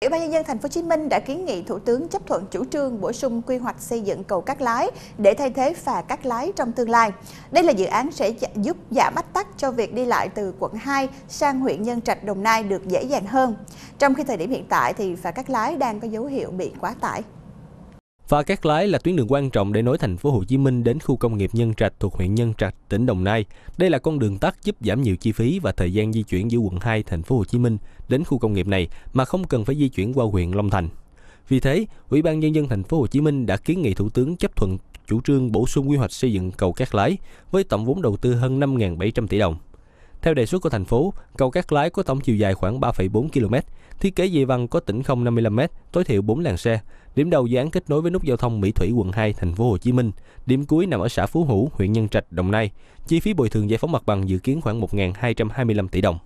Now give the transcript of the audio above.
Ủy ban nhân dân thành phố Hồ Chí Minh đã kiến nghị Thủ tướng chấp thuận chủ trương bổ sung quy hoạch xây dựng cầu Cát Lái để thay thế phà Cát Lái trong tương lai. Đây là dự án sẽ giúp giảm ách tắc cho việc đi lại từ quận 2 sang huyện Nhân Trạch Đồng Nai được dễ dàng hơn. Trong khi thời điểm hiện tại thì phà Cát Lái đang có dấu hiệu bị quá tải. Và Cát Lái là tuyến đường quan trọng để nối thành phố Hồ Chí Minh đến khu công nghiệp Nhân Trạch thuộc huyện Nhân Trạch, tỉnh Đồng Nai. Đây là con đường tắt giúp giảm nhiều chi phí và thời gian di chuyển giữa quận 2 thành phố Hồ Chí Minh đến khu công nghiệp này mà không cần phải di chuyển qua huyện Long Thành. Vì thế, Ủy ban nhân dân thành phố Hồ Chí Minh đã kiến nghị Thủ tướng chấp thuận chủ trương bổ sung quy hoạch xây dựng cầu Cát Lái với tổng vốn đầu tư hơn 5.700 tỷ đồng. Theo đề xuất của thành phố, cầu Cát Lái có tổng chiều dài khoảng 3,4 km, thiết kế dây văng có tỉnh không 55 m, tối thiểu 4 làn xe. Điểm đầu dự án kết nối với nút giao thông Mỹ Thủy quận 2 thành phố Hồ Chí Minh, điểm cuối nằm ở xã Phú Hữu, huyện Nhân Trạch, Đồng Nai. Chi phí bồi thường giải phóng mặt bằng dự kiến khoảng 1.225 tỷ đồng.